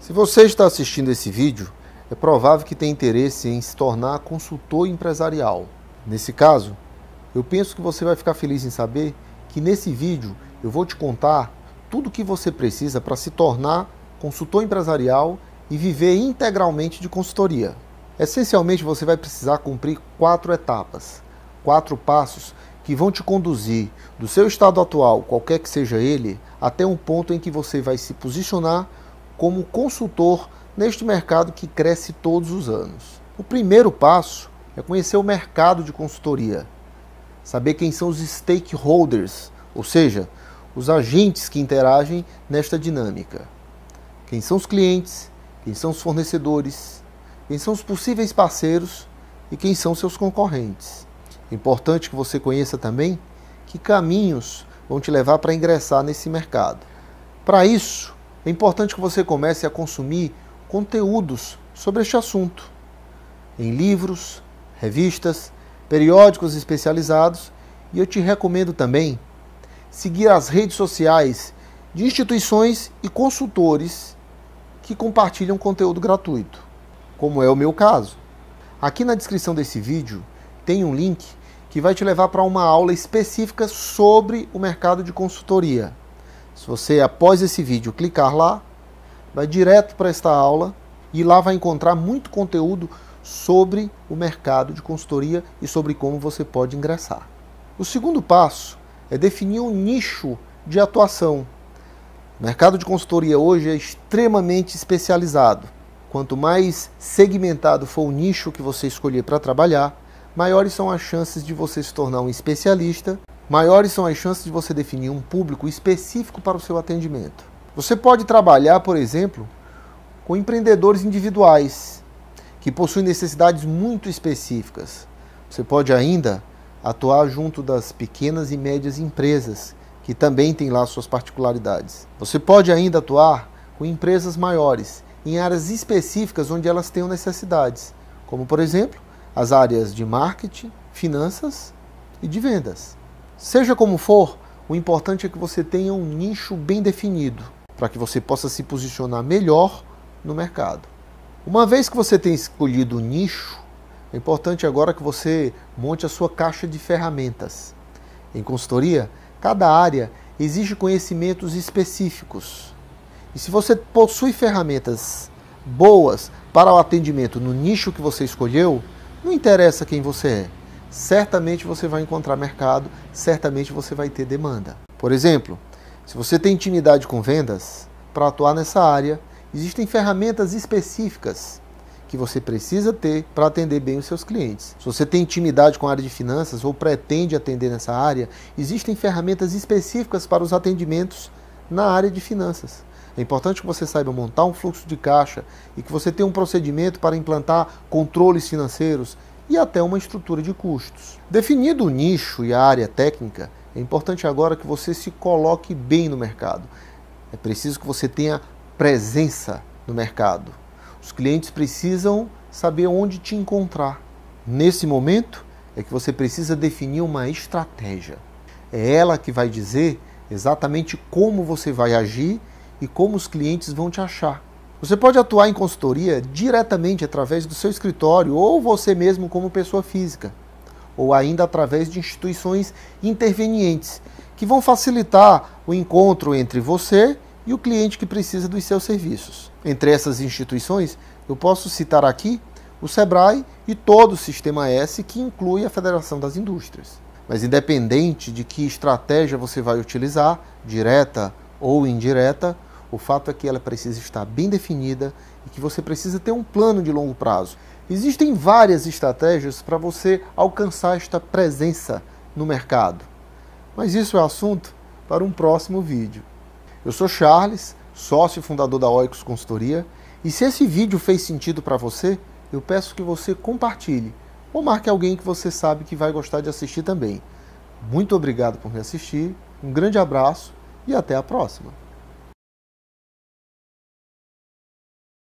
Se você está assistindo esse vídeo, é provável que tenha interesse em se tornar consultor empresarial. Nesse caso, eu penso que você vai ficar feliz em saber que nesse vídeo eu vou te contar tudo o que você precisa para se tornar consultor empresarial e viver integralmente de consultoria. Essencialmente, você vai precisar cumprir quatro etapas, quatro passos que vão te conduzir do seu estado atual, qualquer que seja ele, até um ponto em que você vai se posicionar como consultor neste mercado que cresce todos os anos. O primeiro passo é conhecer o mercado de consultoria, saber quem são os stakeholders, ou seja, os agentes que interagem nesta dinâmica. Quem são os clientes, quem são os fornecedores, quem são os possíveis parceiros e quem são seus concorrentes. É importante que você conheça também que caminhos vão te levar para ingressar nesse mercado. Para isso, é importante que você comece a consumir conteúdos sobre este assunto em livros, revistas, periódicos especializados e eu te recomendo também seguir as redes sociais de instituições e consultores que compartilham conteúdo gratuito, como é o meu caso. Aqui na descrição desse vídeo tem um link que vai te levar para uma aula específica sobre o mercado de consultoria. Se você, após esse vídeo, clicar lá, vai direto para esta aula e lá vai encontrar muito conteúdo sobre o mercado de consultoria e sobre como você pode ingressar. O segundo passo é definir um nicho de atuação. O mercado de consultoria hoje é extremamente especializado. Quanto mais segmentado for o nicho que você escolher para trabalhar, maiores são as chances de você se tornar um especialista maiores são as chances de você definir um público específico para o seu atendimento. Você pode trabalhar, por exemplo, com empreendedores individuais que possuem necessidades muito específicas. Você pode ainda atuar junto das pequenas e médias empresas, que também têm lá suas particularidades. Você pode ainda atuar com empresas maiores, em áreas específicas onde elas tenham necessidades, como por exemplo as áreas de marketing, finanças e de vendas. Seja como for, o importante é que você tenha um nicho bem definido para que você possa se posicionar melhor no mercado. Uma vez que você tem escolhido o nicho, é importante agora que você monte a sua caixa de ferramentas. Em consultoria, cada área exige conhecimentos específicos. E se você possui ferramentas boas para o atendimento no nicho que você escolheu, não interessa quem você é certamente você vai encontrar mercado, certamente você vai ter demanda. Por exemplo, se você tem intimidade com vendas, para atuar nessa área, existem ferramentas específicas que você precisa ter para atender bem os seus clientes. Se você tem intimidade com a área de finanças ou pretende atender nessa área, existem ferramentas específicas para os atendimentos na área de finanças. É importante que você saiba montar um fluxo de caixa e que você tenha um procedimento para implantar controles financeiros, e até uma estrutura de custos. Definido o nicho e a área técnica, é importante agora que você se coloque bem no mercado. É preciso que você tenha presença no mercado. Os clientes precisam saber onde te encontrar. Nesse momento é que você precisa definir uma estratégia. É ela que vai dizer exatamente como você vai agir e como os clientes vão te achar. Você pode atuar em consultoria diretamente através do seu escritório ou você mesmo como pessoa física, ou ainda através de instituições intervenientes, que vão facilitar o encontro entre você e o cliente que precisa dos seus serviços. Entre essas instituições, eu posso citar aqui o SEBRAE e todo o Sistema S, que inclui a Federação das Indústrias. Mas, independente de que estratégia você vai utilizar, direta ou indireta, o fato é que ela precisa estar bem definida e que você precisa ter um plano de longo prazo. Existem várias estratégias para você alcançar esta presença no mercado. Mas isso é assunto para um próximo vídeo. Eu sou Charles, sócio e fundador da Oicos Consultoria, e se esse vídeo fez sentido para você, eu peço que você compartilhe ou marque alguém que você sabe que vai gostar de assistir também. Muito obrigado por me assistir, um grande abraço e até a próxima!